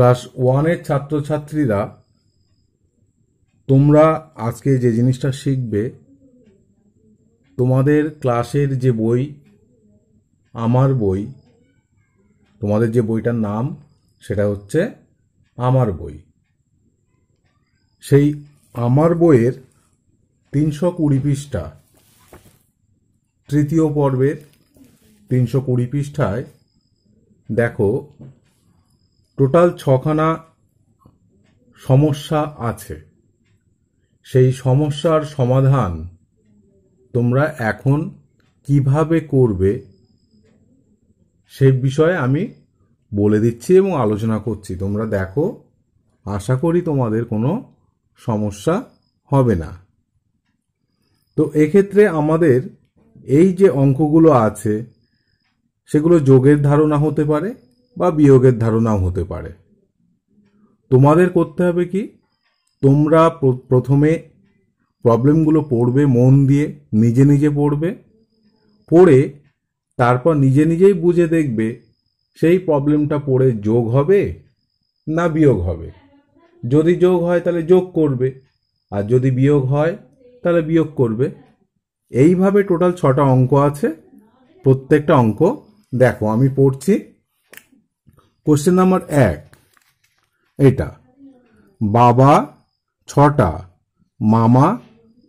class ওয়ানের ছাত্রছাত্রীরা তোমরা আজকে যে জিনিসটা শিখবে তোমাদের ক্লাসের যে বই আমার বই তোমাদের যে বইটার নাম সেটা হচ্ছে আমার বই সেই আমার বইয়ের তিনশো কুড়ি পৃষ্ঠা তৃতীয় পর্বের তিনশো কুড়ি পৃষ্ঠায় দেখো টোটাল ছখানা সমস্যা আছে সেই সমস্যার সমাধান তোমরা এখন কিভাবে করবে সে বিষয়ে আমি বলে দিচ্ছি এবং আলোচনা করছি তোমরা দেখো আশা করি তোমাদের কোনো সমস্যা হবে না তো এক্ষেত্রে আমাদের এই যে অঙ্কগুলো আছে সেগুলো যোগের ধারণা হতে পারে বা বিয়োগের ধারণাও হতে পারে তোমাদের করতে হবে কি তোমরা প্রথমে প্রবলেমগুলো পড়বে মন দিয়ে নিজে নিজে পড়বে পড়ে তারপর নিজে নিজেই বুঝে দেখবে সেই প্রবলেমটা পড়ে যোগ হবে না বিয়োগ হবে যদি যোগ হয় তাহলে যোগ করবে আর যদি বিয়োগ হয় তাহলে বিয়োগ করবে এইভাবে টোটাল ছটা অঙ্ক আছে প্রত্যেকটা অঙ্ক দেখো আমি পড়ছি কোশ্চেন নাম্বার এক এটা বাবা ছটা মামা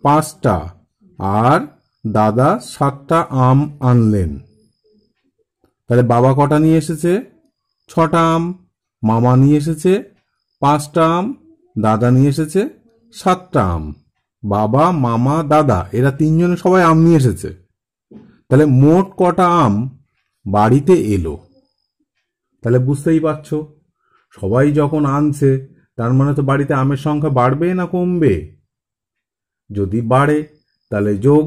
পাঁচটা আর দাদা সাতটা আম আনলেন তাহলে বাবা কটা নিয়ে এসেছে ছটা আম মামা নিয়ে এসেছে পাঁচটা আম দাদা নিয়ে এসেছে সাতটা আম বাবা মামা দাদা এরা তিনজনে সবাই আম নিয়ে এসেছে তাহলে মোট কটা আম বাড়িতে এলো তাহলে বুঝতেই পারছ সবাই যখন আনছে তার মানে তো বাড়িতে আমের সংখ্যা বাড়বে না কমবে যদি বাড়ে তাহলে যোগ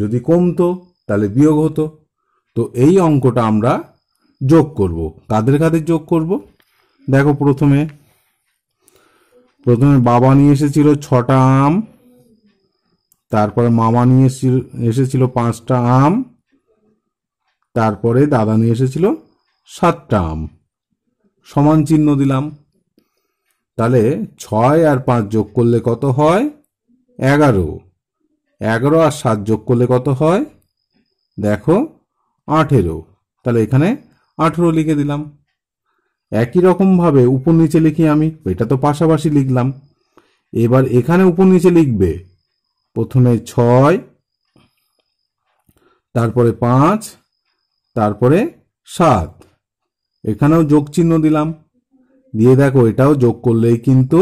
যদি কমতো তাহলে বিয়োগ হতো তো এই অঙ্কটা আমরা যোগ করব কাদের কাদের যোগ করব দেখো প্রথমে প্রথমে বাবা নিয়ে এসেছিল ছটা আম তারপরে মামা নিয়ে এসেছিল পাঁচটা আম তারপরে দাদা নিয়ে এসেছিল সাতটা আম সমান চিহ্ন দিলাম তাহলে ছয় আর পাঁচ যোগ করলে কত হয় এগারো এগারো আর সাত যোগ করলে কত হয় দেখো আঠেরো তাহলে এখানে আঠেরো লিখে দিলাম একই রকমভাবে উপর নিচে লিখি আমি এটা তো পাশাপাশি লিখলাম এবার এখানে উপর নিচে লিখবে প্রথমে ছয় তারপরে পাঁচ তারপরে সাত এখানেও যোগ চিহ্ন দিলাম দিয়ে দেখো এটাও যোগ করলেই কিন্তু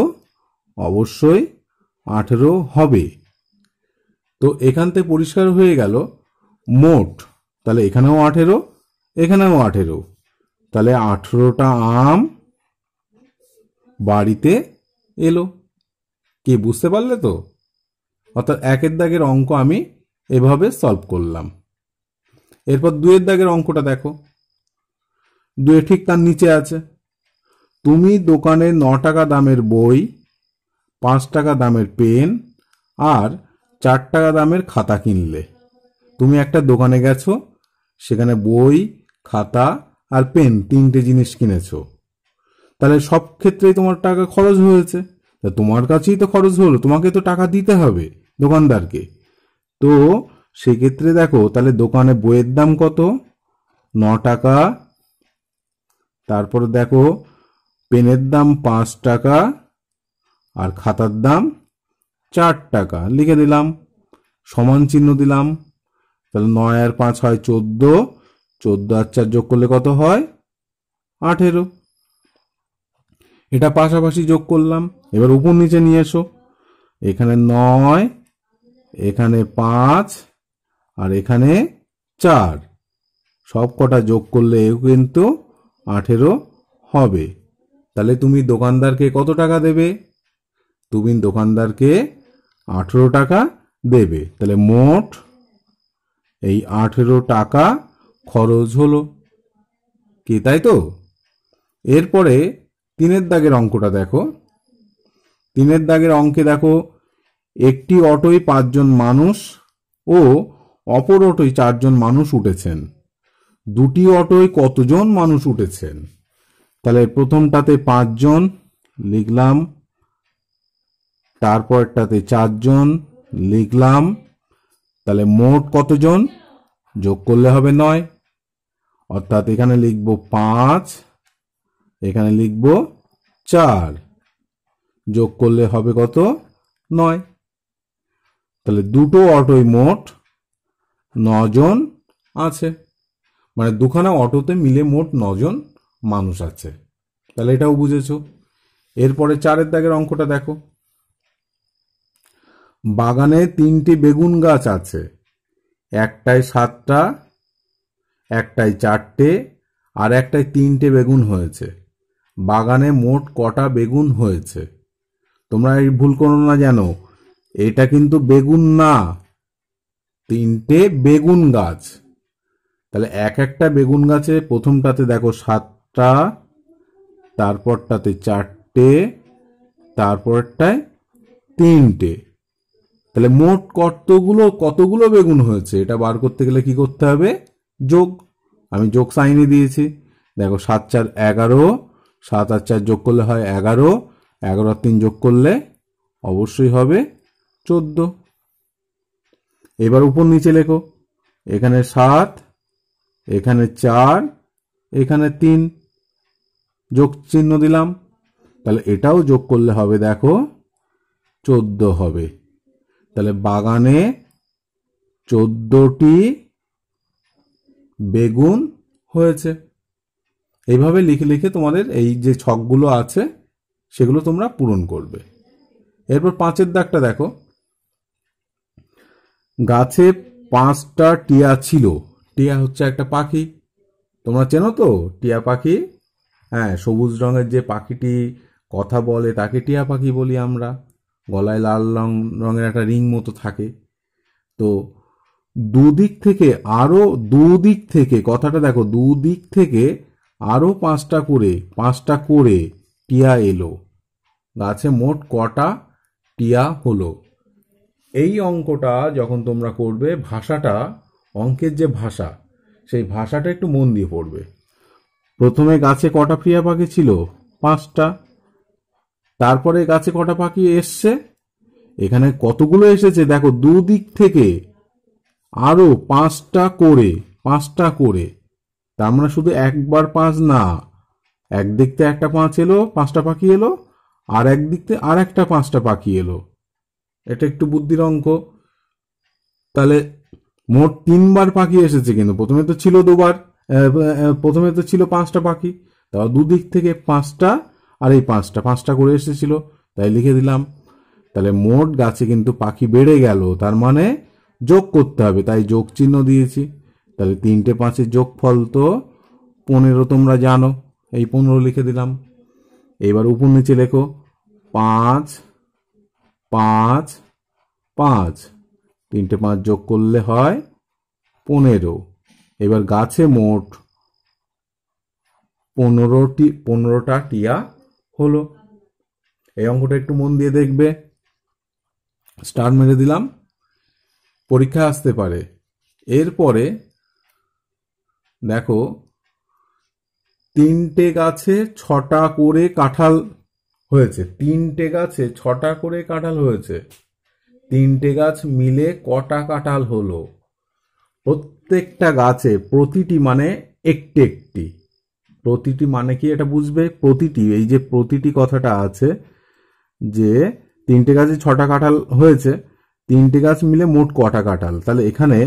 অবশ্যই আঠেরো হবে তো এখান থেকে পরিষ্কার হয়ে গেল মোট তাহলে এখানেও আঠেরো এখানেও আঠেরো তাহলে আঠেরোটা আম বাড়িতে এলো কে বুঝতে পারলে তো অর্থাৎ একের দাগের অঙ্ক আমি এভাবে সলভ করলাম এরপর দুয়ের দাগের অঙ্কটা দেখো দুয়ে ঠিক তার নিচে আছে তুমি দোকানে ন টাকা দামের বই পাঁচ টাকা দামের পেন আর চার টাকা দামের খাতা কিনলে তুমি একটা দোকানে গেছো সেখানে বই খাতা আর পেন তিনটে জিনিস কিনেছো তাহলে সব ক্ষেত্রেই তোমার টাকা খরচ হয়েছে তা তোমার কাছেই তো খরচ হলো তোমাকে তো টাকা দিতে হবে দোকানদারকে তো সেক্ষেত্রে দেখো তাহলে দোকানে বইয়ের দাম কত ন টাকা তারপর দেখো পেনের দাম পাঁচ টাকা আর খাতার দাম চার টাকা লিখে দিলাম সমান চিহ্ন দিলাম তাহলে নয় আর পাঁচ হয় চোদ্দ চোদ্দ আর চার যোগ করলে কত হয় আঠেরো এটা পাশাপাশি যোগ করলাম এবার উপর নিচে নিয়ে এসো এখানে নয় এখানে পাঁচ আর এখানে চার সব কটা যোগ করলে কিন্তু আঠেরো হবে তাহলে তুমি দোকানদারকে কত টাকা দেবে তুমি দোকানদারকে আঠেরো টাকা দেবে তাহলে মোট এই আঠেরো টাকা খরচ হলো কে তাই তো এরপরে তিনের দাগের অঙ্কটা দেখো তিনের দাগের অঙ্কে দেখো একটি অটোয় পাঁচজন মানুষ ও অপর অটোয় চারজন মানুষ উঠেছেন দুটি অটোয় কতজন মানুষ উঠেছেন তাহলে প্রথমটাতে পাঁচজন লিখলাম তারপরটাতে চারজন লিখলাম তাহলে মোট কতজন যোগ করলে হবে নয় অর্থাৎ এখানে লিখব পাঁচ এখানে লিখব চার যোগ করলে হবে কত নয় তাহলে দুটো অটোই মোট নজন আছে মানে দুখানা অটোতে মিলে মোট নজন মানুষ আছে তাহলে এটাও বুঝেছ এরপরে চারের দাগের অঙ্কটা দেখো বাগানে তিনটি বেগুন গাছ আছে একটায় সাতটা একটায় চারটে আর একটায় তিনটে বেগুন হয়েছে বাগানে মোট কটা বেগুন হয়েছে তোমরা এই ভুল করো না জানো এটা কিন্তু বেগুন না তিনটে বেগুন গাছ তাহলে এক একটা বেগুন গাছে প্রথমটাতে দেখো সাতটা তারপরটাতে চারটে তারপরটায় তিনটে তাহলে মোট কতগুলো কতগুলো বেগুন হয়েছে এটা বার করতে গেলে কি করতে হবে যোগ আমি যোগ সাইনে দিয়েছি দেখো সাত চার এগারো সাত আর চার যোগ করলে হয় এগারো এগারো আর তিন যোগ করলে অবশ্যই হবে চোদ্দ এবার উপর নিচে লেখো এখানে সাত এখানে চার এখানে তিন যোগ চিহ্ন দিলাম তাহলে এটাও যোগ করলে হবে দেখো চোদ্দ হবে তাহলে বাগানে চোদ্দটি বেগুন হয়েছে এইভাবে লিখে লিখে তোমাদের এই যে ছকগুলো আছে সেগুলো তোমরা পূরণ করবে এরপর পাঁচের দাগটা দেখো গাছে পাঁচটা টিয়া ছিল টিয়া হচ্ছে একটা পাখি তোমরা চেনো তো টিয়া পাখি হ্যাঁ সবুজ রঙের যে পাখিটি কথা বলে তাকে টিয়া পাখি বলি আমরা গলায় লাল রং রঙের একটা রিং মতো থাকে তো দুদিক থেকে আরও দুদিক থেকে কথাটা দেখো দুদিক থেকে আরও পাঁচটা করে পাঁচটা করে টিয়া এলো গাছে মোট কটা টিয়া হলো এই অঙ্কটা যখন তোমরা করবে ভাষাটা অঙ্কের যে ভাষা সেই ভাষাটা একটু মন দিয়ে পড়বে প্রথমে গাছে কটা প্রিয়া পাখি ছিল পাঁচটা তারপরে গাছে কটা পাখি এসছে এখানে কতগুলো এসেছে দেখো দুদিক থেকে আরও পাঁচটা করে পাঁচটা করে তার মানে শুধু একবার পাঁচ না একদিক থেকে একটা পাঁচ এলো পাঁচটা পাখি এলো আর একদিক থেকে আর একটা পাঁচটা পাখি এলো এটা একটু বুদ্ধির অঙ্ক তাহলে মোট তিনবার পাখি এসেছে কিন্তু প্রথমে তো ছিল দুবার প্রথমে তো ছিল পাঁচটা পাখি তারপর দুদিক থেকে পাঁচটা আর এই পাঁচটা পাঁচটা করে এসেছিল তাই লিখে দিলাম তাহলে মোট গাছে কিন্তু পাখি বেড়ে গেল তার মানে যোগ করতে হবে তাই যোগ চিহ্ন দিয়েছি তাহলে তিনটে পাঁচের ফল তো পনেরো তোমরা জানো এই পনেরো লিখে দিলাম এবার উপর নিচে লেখো পাঁচ পাঁচ পাঁচ তিনটে পাঁচ যোগ করলে হয় পনেরো এবার গাছে মোট পনেরোটি পনেরোটা টিয়া হলো এই অঙ্কটা একটু মন দিয়ে দেখবে স্টার মেরে দিলাম পরীক্ষা আসতে পারে এরপরে দেখো তিনটে গাছে ছটা করে কাঁঠাল হয়েছে তিনটে গাছে ছটা করে কাঁঠাল হয়েছে তিনটে গাছ মিলে কটা কাঁঠাল হলো প্রত্যেকটা গাছে প্রতিটি মানে একটি একটি প্রতিটি মানে কি এটা বুঝবে প্রতিটি এই যে প্রতিটি কথাটা আছে যে তিনটে গাছে ছটা কাঁঠাল হয়েছে তিনটে গাছ মিলে মোট কটা কাঁঠাল তাহলে এখানে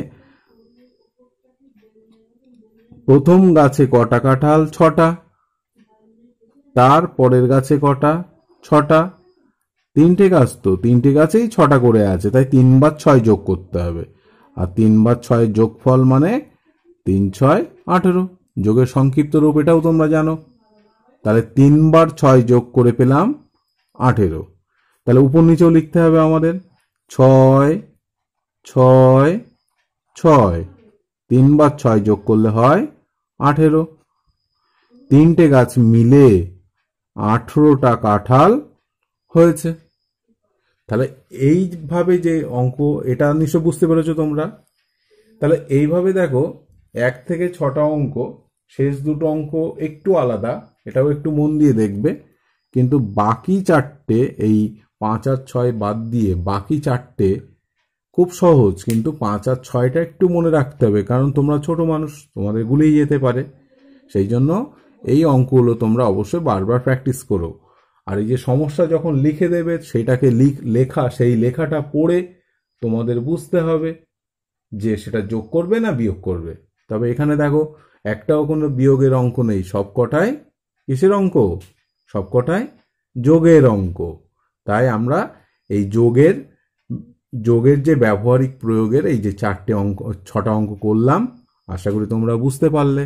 প্রথম গাছে কটা কাঁঠাল ছটা তার পরের গাছে কটা ছটা তিনটে গাছ তো তিনটে গাছেই ছটা করে আছে তাই তিনবার ছয় যোগ করতে হবে আর তিনবার ছয় যোগ ফল মানে তিন ছয় আঠেরো যোগের সংক্ষিপ্ত রূপ এটাও তোমরা জানো তাহলে তিনবার ছয় যোগ করে পেলাম আঠেরো তাহলে উপর নিচেও লিখতে হবে আমাদের ছয় ছয় ছয় তিনবার ছয় যোগ করলে হয় আঠেরো তিনটে গাছ মিলে আঠেরোটা কাঁঠাল হয়েছে তাহলে এইভাবে যে অঙ্ক এটা নিশ্চয় বুঝতে পেরেছো তোমরা তাহলে এইভাবে দেখো এক থেকে ছটা অঙ্ক শেষ দুটো অঙ্ক একটু আলাদা এটাও একটু মন দিয়ে দেখবে কিন্তু বাকি চারটে এই পাঁচ আর ছয় বাদ দিয়ে বাকি চারটে খুব সহজ কিন্তু পাঁচ আর ছয়টা একটু মনে রাখতে হবে কারণ তোমরা ছোট মানুষ তোমাদের গুলেই যেতে পারে সেই জন্য এই অঙ্কগুলো তোমরা অবশ্যই বারবার প্র্যাকটিস করো আর এই যে সমস্যা যখন লিখে দেবে সেটাকে লিখ লেখা সেই লেখাটা পড়ে তোমাদের বুঝতে হবে যে সেটা যোগ করবে না বিয়োগ করবে তবে এখানে দেখো একটাও কোনো বিয়োগের অঙ্ক নেই সব কটায় কিসের অঙ্ক সব কটায় যোগের অঙ্ক তাই আমরা এই যোগের যোগের যে ব্যবহারিক প্রয়োগের এই যে চারটে অঙ্ক ছটা অঙ্ক করলাম আশা করি তোমরা বুঝতে পারলে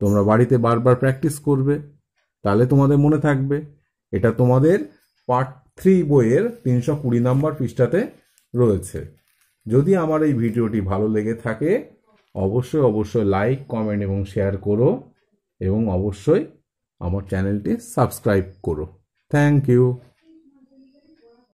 তোমরা বাড়িতে বারবার প্র্যাকটিস করবে তাহলে তোমাদের মনে থাকবে এটা তোমাদের পার্ট থ্রি বইয়ের তিনশো কুড়ি নম্বর পৃষ্ঠাতে রয়েছে যদি আমার এই ভিডিওটি ভালো লেগে থাকে অবশ্যই অবশ্যই লাইক কমেন্ট এবং শেয়ার করো এবং অবশ্যই আমার চ্যানেলটি সাবস্ক্রাইব করো থ্যাংক ইউ